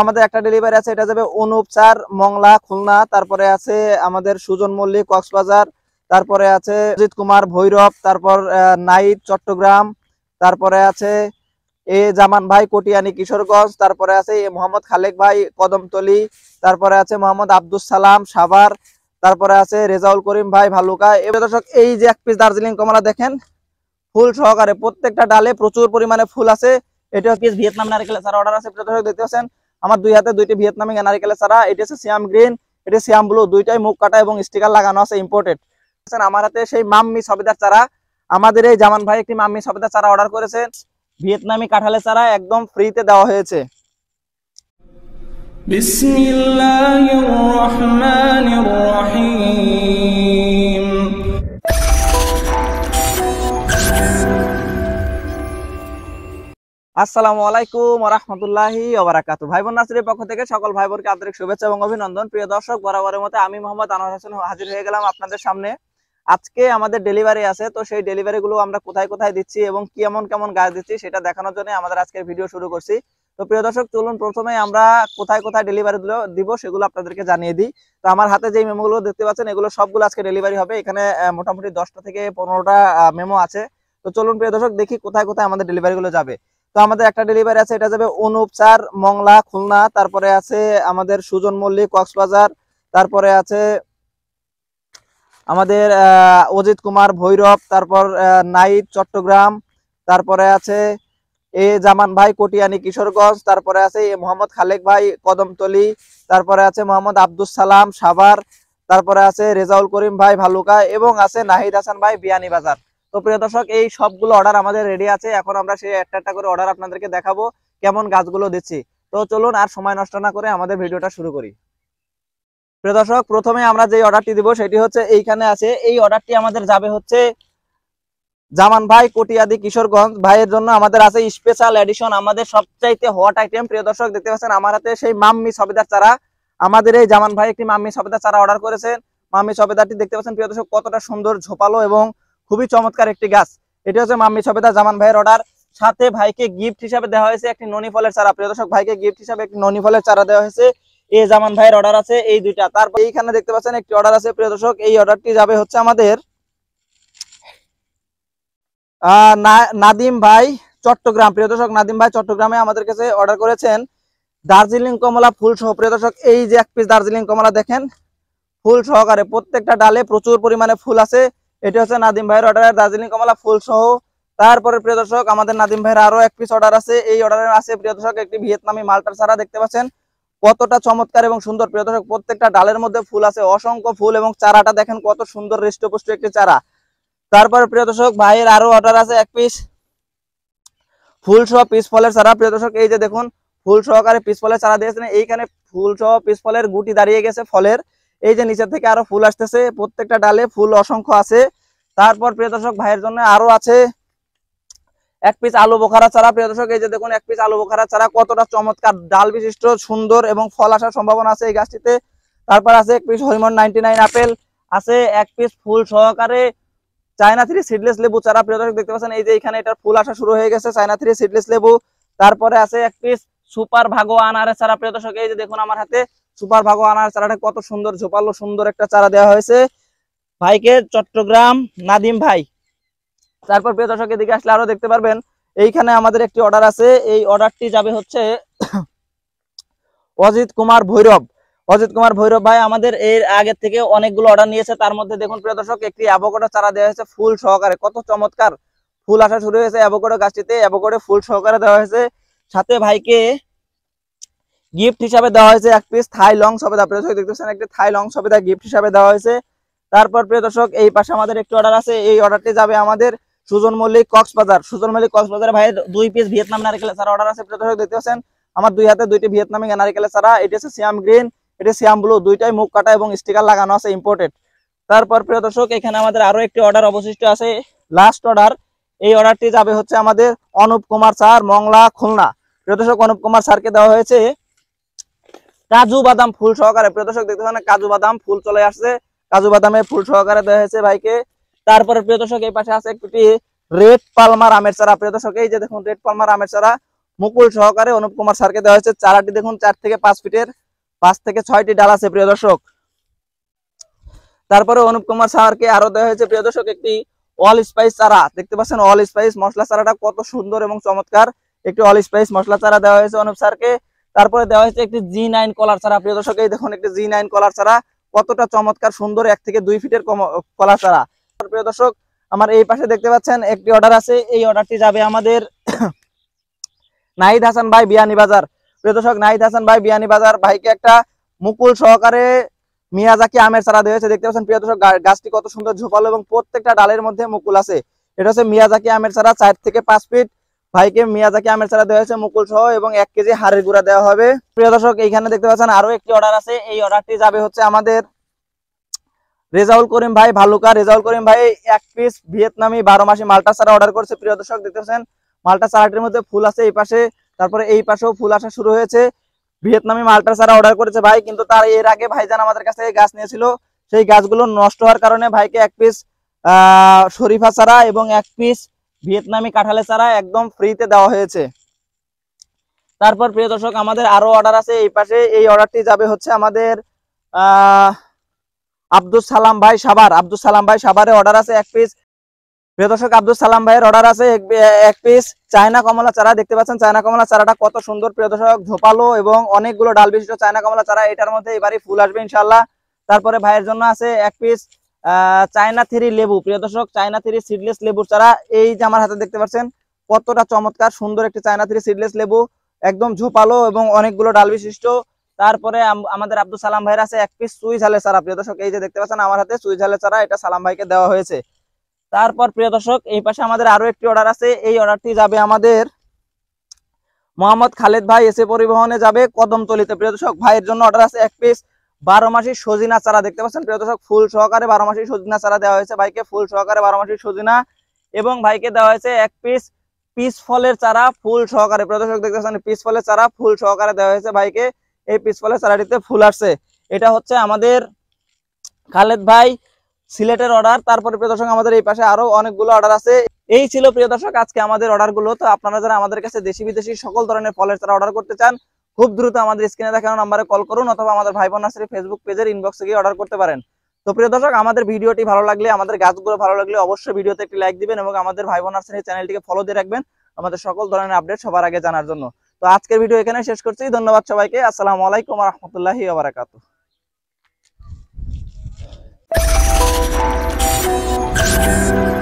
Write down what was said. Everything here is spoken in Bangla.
আমাদের একটা ডেলিভারি আছে এটা যাবে অনুপ চার মংলা খুলনা তারপরে আছে আমাদের সুজন মল্লিক কক্সবাজার তারপরে আছে অজিত কুমার ভৈরব তারপর নাইট চট্টগ্রাম তারপরে আছে এ জামান ভাই কটিয়ানি কিশোরগঞ্জ তারপরে আছে এ মোহাম্মদ খালেক ভাই কদমতলি তারপরে আছে মোহাম্মদ আব্দুল সালাম সাভার তারপরে আছে রেজাউল করিম ভাই ভালুকা এবার দর্শক এই যে এক পিস দার্জিলিং কমলা দেখেন ফুল সহকারে প্রত্যেকটা ডালে প্রচুর পরিমাণে ফুল আছে এটা পিস ভিয়েতনাম নারিকেল স্যার অর্ডার আছে দর্শক দেখতে পাচ্ছেন আমার দুই হাতে দুইটি ভিয়েতনামি নারিকেলের চারা এটি হচ্ছে সিয়াম গ্রিন এটি সিয়াম ব্লু দুইটাই মুখ কাটা এবং স্টিকার লাগানো আছে ইম্পোর্টেড আমার হাতে সেই মাম্মি সবেদার চারা আমাদের এই জামান ভাই একটি মাম্মি সবেদার চারা অর্ডার করেছেন ভিয়েতনামি কাঁঠালের চারা একদম ফ্রিতে দেওয়া হয়েছে বিসমিল্লাহির রহমানির রহিম আসসালামু আলাইকুম রহমতুল্লাহি ওবরাকাত ভাই বোন নাসিরের পক্ষ থেকে সকল ভাই বোনকে আন্তরিক শুভেচ্ছা এবং অভিনন্দন প্রিয় দর্শক বরাবরের মতো আমি মোহাম্মদ আনোয়ার হোসেন হাজির হয়ে গেলাম আপনাদের সামনে আজকে আমাদের ডেলিভারি আছে তো সেই ডেলিভারিগুলো আমরা কোথায় কোথায় দিচ্ছি এবং কেমন কেমন গাছ দিচ্ছি সেটা দেখানোর জন্য আমাদের আজকের ভিডিও শুরু করছি তো প্রিয় দর্শক চলুন প্রথমে আমরা কোথায় কোথায় ডেলিভারি দিব সেগুলো আপনাদেরকে জানিয়ে দিই তো আমার হাতে যে মেমোগুলো দেখতে পাচ্ছেন এগুলো সবগুলো আজকে ডেলিভারি হবে এখানে মোটামুটি দশটা থেকে পনেরোটা মেমো আছে তো চলুন প্রিয় দর্শক দেখি কোথায় কোথায় আমাদের ডেলিভারিগুলো যাবে তো আমাদের একটা ডেলিভারি আছে এটা যাবে অনুপচার মংলা খুলনা তারপরে আছে আমাদের সুজন মল্লিক কক্সবাজার তারপরে আছে আমাদের অজিত কুমার ভৈরব তারপর নাইট চট্টগ্রাম তারপরে আছে এ জামান ভাই কটিয়ানি কিশোরগঞ্জ তারপরে আছে এ মোহাম্মদ খালেক ভাই কদমতলি তারপরে আছে মোহাম্মদ আব্দুল সালাম সাভার তারপরে আছে রেজাউল করিম ভাই ভালুকা এবং আছে নাহিদ হাসান ভাই বাজার তো প্রিয় দর্শক এই সবগুলো অর্ডার আমাদের রেডি আছে এখন আমরা সেই একটা একটা করে অর্ডার আপনাদেরকে দেখাবো কেমন গাছগুলো দিচ্ছি তো চলুন আর সময় নষ্ট না করে আমাদের ভিডিওটা শুরু করি প্রিয় দর্শক প্রথমে আমরা যে অর্ডারটি দিব সেটি হচ্ছে এইখানে আছে এই অর্ডারটি আমাদের যাবে হচ্ছে জামান ভাই কটিয়াদি কিশোরগঞ্জ ভাইয়ের জন্য আমাদের আছে স্পেশাল এডিশন আমাদের সবচাইতে হট আইটেম প্রিয় দর্শক দেখতে পাচ্ছেন আমার হাতে সেই মাম্মি সবেদার চারা আমাদের এই জামান ভাই একটি মাম্মি সবেদার চারা অর্ডার করেছেন মাম্মি সবেদারটি দেখতে পাচ্ছেন প্রিয় দর্শক কতটা সুন্দর ঝোপালো এবং খুবই চমৎকার একটি গাছ এটি হচ্ছে মাম্মি ছবেদা জামান ভাইয়ের অর্ডার সাথে ভাইকে গিফট হিসাবে দেওয়া হয়েছে একটি ননি ফলের চারা প্রিয় দর্শক ভাইকে গিফট হিসাবে একটি ননি ফলের চারা দেওয়া হয়েছে এ জামান ভাইয়ের অর্ডার আছে এই দুইটা তারপর এইখানে দেখতে পাচ্ছেন একটি অর্ডার আছে প্রিয় দর্শক এই অর্ডারটি যাবে হচ্ছে আমাদের নাদিম ভাই চট্টগ্রাম প্রিয় দর্শক নাদিম ভাই চট্টগ্রামে আমাদের কাছে অর্ডার করেছেন দার্জিলিং কমলা ফুল সহ প্রিয় দর্শক এই যে এক পিস দার্জিলিং কমলা দেখেন ফুল সহকারে প্রত্যেকটা ডালে প্রচুর পরিমাণে ফুল আছে এটা হচ্ছে নাদিম ভাইয়ের অর্ডার দার্জিলিং কমলা ফুল সহ তারপরে প্রিয় দর্শক আমাদের নাদিম ভাইয়ের আরো এক পিস অর্ডার আছে এই অর্ডারের আছে প্রিয় দর্শক একটি ভিয়েতনামি মালটার সারা দেখতে পাচ্ছেন কতটা চমৎকার এবং সুন্দর প্রিয় দর্শক প্রত্যেকটা ডালের মধ্যে ফুল আছে অসংখ্য ফুল এবং চারাটা দেখেন কত সুন্দর হৃষ্টপুষ্ট একটি চারা তারপরে প্রিয় দর্শক ভাইয়ের আরো অর্ডার আছে এক পিস ফুল সহ পিস ফলের চারা প্রিয় দর্শক এই যে দেখুন ফুল সহকারে পিস ফলের চারা দিয়েছেন এইখানে ফুল সহ পিস ফলের গুটি দাঁড়িয়ে গেছে ফলের এই যে নিচে থেকে আরো ফুল আসতেছে প্রত্যেকটা ডালে ফুল অসংখ্য আছে তারপর প্রিয় দর্শক ভাইয়ের জন্য আরো আছে এক পিস আলু বোখারা চারা প্রিয় দর্শক এই যে দেখুন এক পিস আলু বোখারা চারা কতটা চমৎকার ডাল বিশিষ্ট সুন্দর এবং ফল আসার সম্ভাবনা আছে এই গাছটিতে তারপর আছে এক পিস হরিমন নাইনটি আপেল আছে এক পিস ফুল সহকারে চায়না থ্রি সিডলেস লেবু চারা প্রিয় দর্শক দেখতে পাচ্ছেন এই যে এখানে এটার ফুল আসা শুরু হয়ে গেছে চায়না থ্রি সিডলেস লেবু তারপরে আছে এক পিস সুপার ভাগো আনারে চারা প্রিয় দর্শক এই যে দেখুন আমার হাতে সুপার ভাগো আনার চারাটা কত সুন্দর ঝোপালো সুন্দর একটা চারা দেওয়া হয়েছে ভাইকে চট্টগ্রাম নাদিম ভাই তারপর প্রিয় দর্শকের দিকে আসলে আরো দেখতে পারবেন এইখানে আমাদের একটি অর্ডার আছে এই অর্ডারটি যাবে হচ্ছে অজিত কুমার ভৈরব অজিত কুমার ভৈরব ভাই আমাদের এর আগের থেকে অনেকগুলো অর্ডার নিয়েছে তার মধ্যে দেখুন প্রিয় দর্শক একটি অ্যাভোকাডো চারা দেওয়া হয়েছে ফুল সহকারে কত চমৎকার ফুল আসা শুরু হয়েছে অ্যাভোকাডো গাছটিতে অ্যাভোকাডো ফুল সহকারে দেওয়া হয়েছে সাথে ভাইকে গিফট হিসাবে দেওয়া হয়েছে এক পিস থাই লং সবেদা প্রিয় দর্শক দেখতেছেন একটি থাই লং সবেদা গিফট হিসাবে দেওয়া হয়েছে তারপর প্রিয় দর্শক এই পাশে আমাদের একটি অর্ডার আছে এই অর্ডারটি যাবে আমাদের সুজন মল্লিক কক্সবাজার সুজন মল্লিক কক্সবাজার ভাইয়ের দুই পিস ভিয়েতনাম নারিকেলের চারা অর্ডার আছে প্রিয় দর্শক দেখতে পাচ্ছেন আমার দুই হাতে দুইটি ভিয়েতনামি নারিকেলের চারা এটি আছে সিয়াম গ্রিন এটি শ্যাম ব্লু দুইটাই মুখ কাটা এবং স্টিকার লাগানো আছে ইম্পোর্টেড তারপর প্রিয় দর্শক এখানে আমাদের আরো একটি অর্ডার অবশিষ্ট আছে লাস্ট অর্ডার এই অর্ডারটি যাবে হচ্ছে আমাদের অনুপ কুমার স্যার মংলা খুলনা প্রিয় দর্শক অনুপ কুমার স্যারকে দেওয়া হয়েছে কাজু বাদাম ফুল সহকারে প্রিয় দর্শক দেখতে পাচ্ছেন কাজু বাদাম ফুল চলে আসছে কাজু বাদামে ফুল সহকারে দেওয়া হয়েছে ভাইকে তারপরে প্রিয় দর্শক এই পাশে আছে একটি রেড পালমার আমের চারা প্রিয় দর্শক এই যে দেখুন রেড পালমার আমের চারা মুকুল সহকারে অনুপ কুমার স্যারকে দেওয়া হয়েছে চারাটি দেখুন চার থেকে পাঁচ ফিটের পাঁচ থেকে ছয়টি ডাল আছে প্রিয় দর্শক তারপরে অনুপ কুমার স্যারকে আরো দেওয়া হয়েছে প্রিয় দর্শক একটি অল স্পাইস চারা দেখতে পাচ্ছেন অল স্পাইস মশলা চারাটা কত সুন্দর এবং চমৎকার একটি অল স্পাইস মশলা চারা দেওয়া হয়েছে অনুপ স্যারকে তারপরে দেওয়া হয়েছে একটি জি নাইন কলার ছাড়া প্রিয় দর্শক এই দেখুন একটি জি নাইন কলার ছাড়া কতটা চমৎকার সুন্দর এক থেকে দুই ফিটের কলার ছাড়া প্রিয় দর্শক আমার এই পাশে দেখতে পাচ্ছেন একটি অর্ডার আছে এই অর্ডারটি যাবে আমাদের নাহিদ হাসান ভাই বিয়ানি বাজার প্রিয় দর্শক নাহিদ হাসান ভাই বিয়ানি বাজার ভাইকে একটা মুকুল সহকারে মিয়াজাকি আমের চারা দেওয়া হয়েছে দেখতে পাচ্ছেন প্রিয় দর্শক গাছটি কত সুন্দর ঝোপালো এবং প্রত্যেকটা ডালের মধ্যে মুকুল আছে এটা হচ্ছে মিয়াজাকি আমের চারা চার থেকে পাঁচ ফিট ভাইকে মিয়াজাকি আমের চারা দেওয়া হয়েছে মুকুল সহ এবং এক কেজি হাড়ের গুড়া দেওয়া হবে প্রিয় দর্শক এইখানে দেখতে পাচ্ছেন আরো একটি অর্ডার আছে এই অর্ডারটি যাবে হচ্ছে আমাদের রেজাউল করিম ভাই ভালুকা রেজাউল করিম ভাই এক পিস ভিয়েতনামি বারো মাসে মালটা চারা অর্ডার করেছে প্রিয় দর্শক দেখতে পাচ্ছেন মালটা চারাটির মধ্যে ফুল আছে এই পাশে তারপরে এই পাশেও ফুল আসা শুরু হয়েছে ভিয়েতনামি মালটা চারা অর্ডার করেছে ভাই কিন্তু তার এর আগে ভাইজান আমাদের কাছে গাছ নিয়েছিল সেই গাছগুলো নষ্ট হওয়ার কারণে ভাইকে এক পিস আহ শরীফা চারা এবং এক পিস ভিয়েতনামি কাঁঠালের চারা একদম ফ্রিতে দেওয়া হয়েছে তারপর প্রিয় দর্শক আমাদের আরও অর্ডার আছে এই পাশে এই অর্ডারটি যাবে হচ্ছে আমাদের আব্দুল সালাম ভাই সাবার আব্দুল সালাম ভাই সাবারে অর্ডার আছে এক পিস প্রিয় দর্শক আব্দুল সালাম ভাইয়ের অর্ডার আছে এক পিস চায়না কমলা চারা দেখতে পাচ্ছেন চায়না কমলা চারাটা কত সুন্দর প্রিয় দর্শক ঝোপালো এবং অনেকগুলো ডাল বিশিষ্ট চায়না কমলা চারা এটার মধ্যে এবারে ফুল আসবে ইনশাল্লাহ তারপরে ভাইয়ের জন্য আছে এক পিস চায়না থ্রি লেবু প্রিয় দর্শক চায়না থ্রি সিডলেস লেবুর চারা এই যে আমার হাতে দেখতে পাচ্ছেন কতটা চমৎকার সুন্দর একটি চায়না থ্রি সিডলেস লেবু একদম ঝুপালো এবং অনেকগুলো ডাল বিশিষ্ট তারপরে আমাদের আব্দুল সালাম ভাইয়ের আছে এক পিস সুই ঝালে চারা প্রিয় দর্শক এই যে দেখতে পাচ্ছেন আমার হাতে সুই ঝালে চারা এটা সালাম ভাইকে দেওয়া হয়েছে তারপর প্রিয় দর্শক এই পাশে আমাদের আরো একটি অর্ডার আছে এই অর্ডারটি যাবে আমাদের মোহাম্মদ খালেদ ভাই এসে পরিবহনে যাবে কদমতলিতে প্রিয় দর্শক ভাইয়ের জন্য অর্ডার আছে এক পিস বারো মাসের সজিনা চারা দেখতে পাচ্ছেন প্রিয় দর্শক ফুল সহকারে বারো মাসের সজিনা চারা দেওয়া হয়েছে ভাইকে ফুল সহকারে বারো মাসের সজিনা এবং ভাইকে দেওয়া হয়েছে এক পিস পিস ফলের চারা ফুল সহকারে প্রিয় দর্শক দেখতে পাচ্ছেন পিস ফলের চারা ফুল সহকারে দেওয়া হয়েছে ভাইকে এই পিস ফলের চারাটিতে ফুল আসছে এটা হচ্ছে আমাদের খালেদ ভাই সিলেটের অর্ডার তারপরে প্রিয় দর্শক আমাদের এই পাশে আরো অনেকগুলো অর্ডার আছে এই ছিল প্রিয় দর্শক আজকে আমাদের অর্ডারগুলো তো আপনারা যারা আমাদের কাছে দেশি বিদেশি সকল ধরনের ফলের চারা অর্ডার করতে চান খুব দ্রুত আমাদের স্ক্রিনে দেখানো নাম্বারে কল করুন অথবা আমাদের ভাই বোন নার্সারি ফেসবুক পেজের ইনবক্সে গিয়ে অর্ডার করতে পারেন তো প্রিয় দর্শক আমাদের ভিডিওটি ভালো লাগলে আমাদের গাছগুলো ভালো লাগলে অবশ্যই ভিডিওতে একটি লাইক দিবেন এবং আমাদের ভাই বোন নার্সারি চ্যানেলটিকে ফলো দিয়ে রাখবেন আমাদের সকল ধরনের আপডেট সবার আগে জানার জন্য তো আজকের ভিডিও এখানে শেষ করছি ধন্যবাদ সবাইকে আসসালামু আলাইকুম রহমতুল্লাহি আবরাকাতু